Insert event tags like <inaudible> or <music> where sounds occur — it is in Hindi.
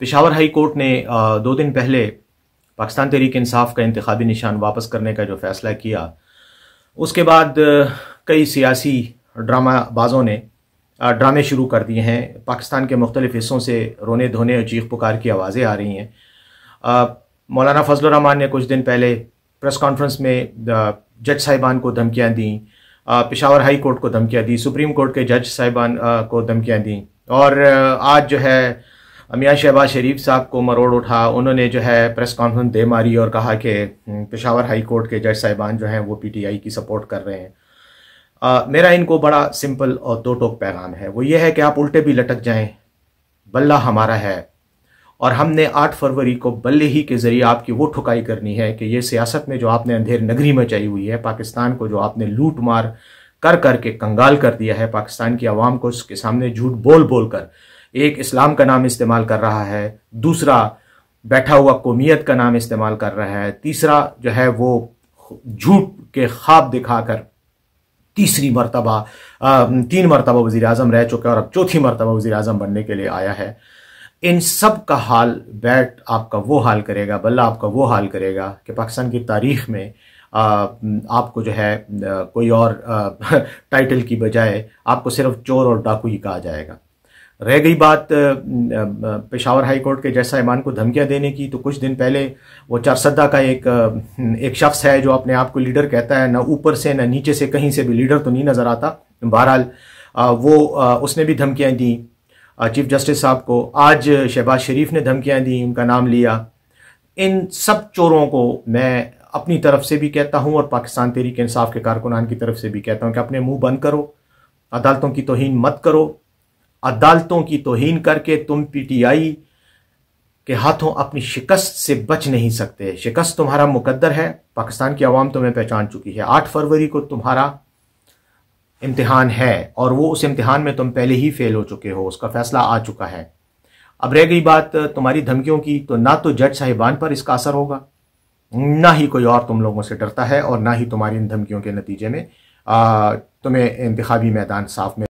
पिशावर हाई कोर्ट ने दो दिन पहले पाकिस्तान तहरीक इंसाफ का इंतबी निशान वापस करने का जो फैसला किया उसके बाद कई सियासी ड्रामाबाजों ने ड्रामे शुरू कर दिए हैं पाकिस्तान के मुख्तलिफ हिस्सों से रोने धोने और चीख पुकार की आवाज़ें आ रही हैं मौलाना फजल रहमान ने कुछ दिन पहले प्रेस कॉन्फ्रेंस में जज साहिबान को धमकियाँ दी पिशावर हाई कोर्ट को धमकियाँ दी सुप्रीम कोर्ट के जज साहिबान को धमकियाँ दी और आज जो है अमिया शहबाज शरीफ साहब को मरोड़ उठा उन्होंने जो है प्रेस कॉन्फ्रेंस दे मारी और कहा कि पेशावर हाई कोर्ट के जज साहिबान जो हैं वो पीटीआई की सपोर्ट कर रहे हैं आ, मेरा इनको बड़ा सिंपल और दो टोक पैगाम है वो ये है कि आप उल्टे भी लटक जाएं बल्ला हमारा है और हमने आठ फरवरी को बल्ले ही के ज़रिए आपकी वो ठुकाई करनी है कि ये सियासत में जो आपने अंधेर नगरी मचाई हुई है पाकिस्तान को जो आपने लूट मार कर करके कंगाल कर दिया है पाकिस्तान की आवाम को उसके सामने झूठ बोल बोल कर एक इस्लाम का नाम इस्तेमाल कर रहा है दूसरा बैठा हुआ कौमियत का नाम इस्तेमाल कर रहा है तीसरा जो है वो झूठ के ख्वाब दिखाकर तीसरी मरतबा तीन मरतबा वज़ी अजम रह चुका और अब चौथी मरतबा वज़ी अजम बनने के लिए आया है इन सब का हाल बैट आपका वो हाल करेगा बल्ला आपका वो हाल करेगा कि पाकिस्तान की तारीख में आपको जो है कोई और टाइटल <laughs> की बजाय आपको सिर्फ चोर और डाकू ही कहा जाएगा रह गई बात पेशावर हाई कोर्ट के जैसा ईमान को धमकियां देने की तो कुछ दिन पहले वो चारसद्दा का एक एक शख्स है जो अपने आप को लीडर कहता है ना ऊपर से ना नीचे से कहीं से भी लीडर तो नहीं नज़र आता बहरहाल वो उसने भी धमकियां दी चीफ जस्टिस साहब को आज शहबाज शरीफ ने धमकियां दी उनका नाम लिया इन सब चोरों को मैं अपनी तरफ से भी कहता हूं और पाकिस्तान के इंसाफ के कारकुनान की तरफ से भी कहता हूं कि अपने मुंह बंद करो अदालतों की तोहन मत करो अदालतों की तोहन करके तुम पीटीआई के हाथों अपनी शिकस्त से बच नहीं सकते शिकस्त तुम्हारा मुकद्दर है पाकिस्तान की आवाम तुम्हें पहचान चुकी है आठ फरवरी को तुम्हारा इम्तहान है और वो उस इम्तहान में तुम पहले ही फेल हो चुके हो उसका फैसला आ चुका है अब रह गई बात तुम्हारी धमकियों की तो ना तो जज साहिबान पर इसका असर होगा ना ही कोई और तुम लोगों से डरता है और ना ही तुम्हारी इन धमकियों के नतीजे में तुम्हें इंतबी मैदान साफ में